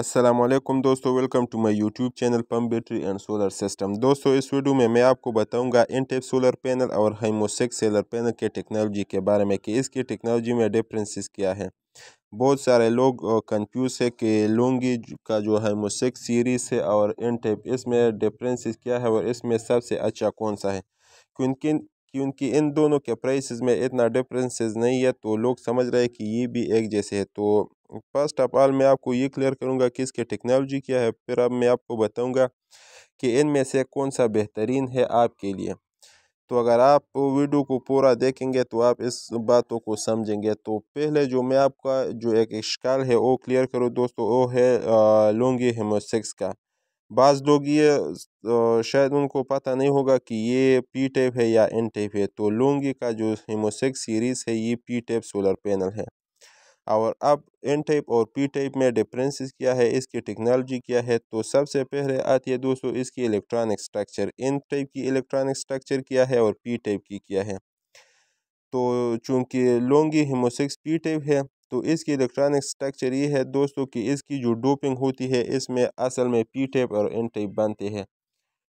असलम दोस्तों welcome to my YouTube channel पम battery and solar system दोस्तों इस वीडियो में मैं आपको बताऊंगा इन टेप सोलर पैनल और हाइमोसेक सोलर पैनल के टेक्नोलॉजी के बारे में कि इसकी टेक्नोलॉजी में डिफरेंसेस क्या है बहुत सारे लोग कंफ्यूज है कि लूंगी का जो है मोसेक सीरीज़ है और इन टेप इसमें डिफरेंसेस क्या है और इसमें सबसे अच्छा कौन सा है क्योंकि क्योंकि इन दोनों के प्राइसेस में इतना डिफरेंसेस नहीं है तो लोग समझ रहे हैं कि ये भी एक जैसे है तो फर्स्ट ऑफ ऑल मैं आपको ये क्लियर करूँगा कि इसकी टेक्नोलॉजी क्या है फिर अब मैं आपको बताऊँगा कि इनमें से कौन सा बेहतरीन है आपके लिए तो अगर आप वीडियो को पूरा देखेंगे तो आप इस बातों को समझेंगे तो पहले जो मैं आपका जो एक इश्काल है वो क्लियर करूँ दोस्तों वो है लूँगी हेमोसिक्स का बाज़ लोग ये शायद उनको पता नहीं होगा कि ये पी टेप है या एन टेप है तो लूँगी का जो हेमोसिक्स सीरीज़ है ये पी टेप सोलर पैनल है और अब एन टाइप और पी टाइप में डिफरेंसेस क्या है इसकी टेक्नोलॉजी क्या है तो सबसे पहले आती है दोस्तों इसकी इलेक्ट्रॉनिक स्ट्रक्चर एन टाइप की इलेक्ट्रॉनिक स्ट्रक्चर क्या है और पी टाइप की क्या है तो चूंकि लोंगी हिमोसिक्स पी टाइप है तो इसकी इलेक्ट्रॉनिक स्ट्रक्चर ये है दोस्तों कि इसकी जो डोपिंग होती है इसमें असल में पी टाइप और एन टाइप बनते हैं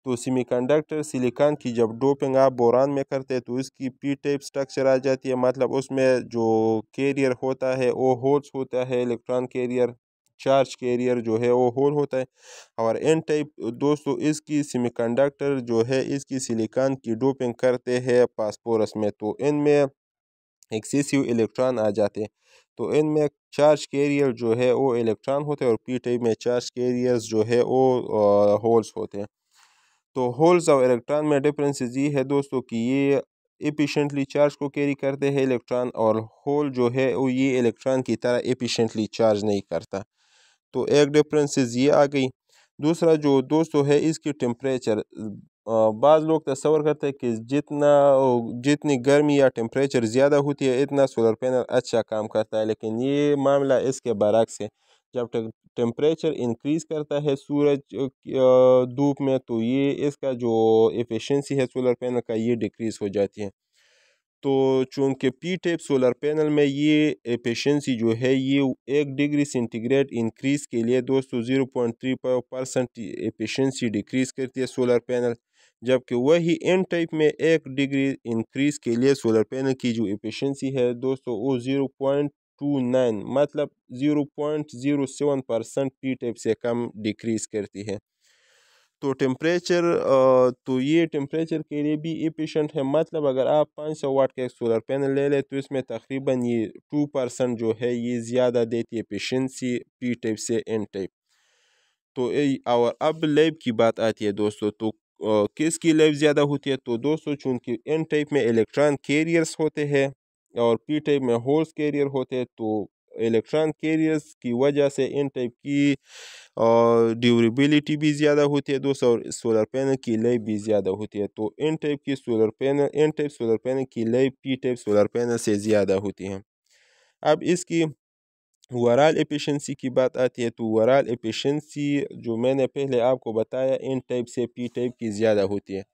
तो सेमीकंडक्टर सिलिकॉन की जब डोपिंग आप बोरान में करते हैं तो इसकी पी टाइप स्ट्रक्चर आ जाती है मतलब उसमें जो कैरियर होता है वो होल्स होता है इलेक्ट्रॉन कैरियर चार्ज कैरियर जो है वो होल होता है और एन टाइप दोस्तों इसकी सेमीकंडक्टर जो है इसकी सिलिकॉन की डोपिंग करते हैं पासपोरस में तो इनमें एक्सेसिव इलेक्ट्रॉन आ जाते हैं तो इनमें चार्ज कैरियर जो है वो इलेक्ट्रॉन होते हैं और पी टाइप में चार्ज कैरियर जो है वो होल्स होते हैं तो होल्स और इलेक्ट्रॉन में डिफरेंस ये है दोस्तों कि ये एफिशिएंटली चार्ज को कैरी करते हैं इलेक्ट्रॉन और होल जो है वो ये इलेक्ट्रॉन की तरह एफिशिएंटली चार्ज नहीं करता तो एक डिफरेंस ये आ गई दूसरा जो दोस्तों है इसकी टेम्परेचर बाज़ लोग तस्वर करते हैं कि जितना जितनी गर्मी या टेम्परेचर ज़्यादा होती है इतना सोलर पैनल अच्छा काम करता है लेकिन ये मामला इसके बरक्स है जब टेम्परेचर इंक्रीज़ करता है सूरज धूप में तो ये इसका जो एफिशिएंसी है सोलर पैनल का ये डिक्रीज़ हो जाती है तो चूँकि पी टेप सोलर पैनल में ये एफिशिएंसी जो है ये एक डिग्री सेंटीग्रेड इंक्रीज़ के लिए दोस्तों zero point three percent efficiency decrease करती है सोलर पैनल जबकि वही एन टाइप में एक डिग्री इंक्रीज़ के लिए सोलर पैनल की जो एफिशिएंसी है दोस्तों वो ज़ीरो पॉइंट टू नाइन मतलब zero point zero seven percent P type से कम डिक्रीज़ करती है तो टेम्परेचर तो ये टेम्परेचर के लिए भी एफिशिएंट है मतलब अगर आप पाँच सौ वाट का एक सोलर पैनल ले लें तो इसमें तकरीबन ये टू परसेंट जो है ये ज़्यादा देती है एफिशिएंसी पी टाइप से एन टाइप तो और अब लेब की बात आती है दोस्तों तो किसकी लेब ज़्यादा होती है तो दोस्तों चूँकि एन टाइप में इलेक्ट्रॉन कैरियर्स होते हैं और पी टाइप में होल्स कैरियर होते हैं तो इलेक्ट्रॉन कैरियर्स की वजह से इन टाइप की ड्यूरेबिलिटी भी ज़्यादा होती है दोस्तों और सोलर पैनल की लाइफ भी ज़्यादा होती है तो इन टाइप की solar panel N type solar panel की life P type solar panel से ज़्यादा होती है अब इसकी वराल एफिशिएंसी की बात आती है तो वराल एफिशिएंसी जो मैंने पहले आपको बताया इन टाइप से पी टाइप की ज़्यादा होती है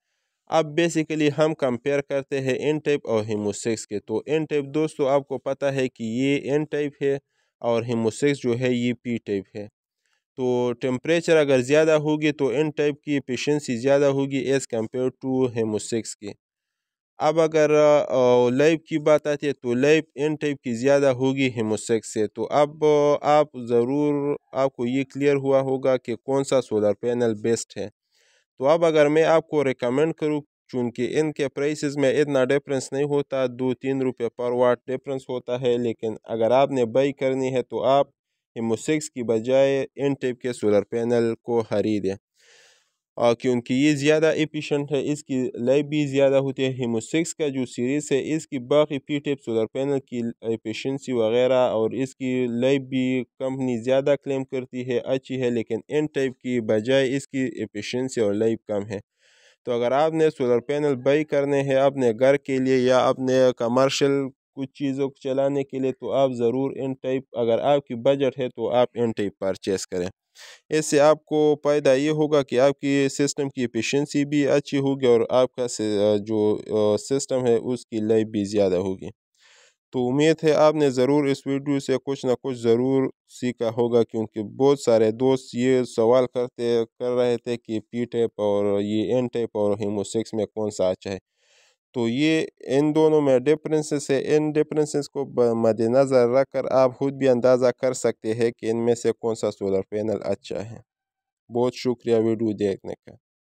अब बेसिकली हम कंपेयर करते हैं एन टाइप और हीमोसेक्स के तो एन टाइप दोस्तों आपको पता है कि ये एन टाइप है और हीमोसेक्स जो है ये पी टाइप है तो टेम्परेचर अगर ज़्यादा होगी तो एन टाइप की एफिशिएंसी ज़्यादा होगी एज़ कम्पेयर टू हेमोसेक्स की अब अगर लाइफ की बात आती है तो लाइफ एन टाइप की ज़्यादा होगी हेमोसेक्स से तो अब आप ज़रूर आपको ये क्लियर हुआ होगा कि कौन सा सोलर पैनल बेस्ट है तो अब अगर मैं आपको रिकमेंड करूँ चूँकि इनके प्राइसेस में इतना डिफरेंस नहीं होता दो तीन रुपये पर वाट डिफरेंस होता है लेकिन अगर आपने बाई करनी है तो आप हिमो सिक्स की बजाय इन टाइप के सोलर पैनल को खरीदें क्योंकि ये ज़्यादा एफिशिएंट है इसकी लाइफ भी ज़्यादा होती है हीमोसिक्स का जो सीरीज़ है इसकी बाकी पी टेप सोलर पैनल की एफिशिएंसी वगैरह और इसकी लाइफ भी कंपनी ज़्यादा क्लेम करती है अच्छी है लेकिन एन टाइप की बजाय इसकी एफिशिएंसी और लाइफ कम है तो अगर आपने सोलर पैनल बाई करने हैं अपने घर के लिए या अपने कमर्शल कुछ चीज़ों को चलाने के लिए तो आप ज़रूर एन टाइप अगर आपकी बजट है तो आप एन टाइप परचेस करें इससे आपको फ़ायदा ये होगा कि आपकी सिस्टम की एफिशिएंसी भी अच्छी होगी और आपका जो सिस्टम है उसकी लाइफ भी ज़्यादा होगी तो उम्मीद है आपने ज़रूर इस वीडियो से कुछ ना कुछ ज़रूर सीखा होगा क्योंकि बहुत सारे दोस्त ये सवाल करते कर रहे थे कि पी टाइप और ये एन टाइप और हीमोसिक्स में कौन सा अच्छा है तो ये इन दोनों में डिफरेंसेस है इन डिफरेंसेस को मद्नज़र रख कर आप खुद भी अंदाज़ा कर सकते हैं कि इनमें से कौन सा सोलर पैनल अच्छा है बहुत शुक्रिया वीडियो देखने का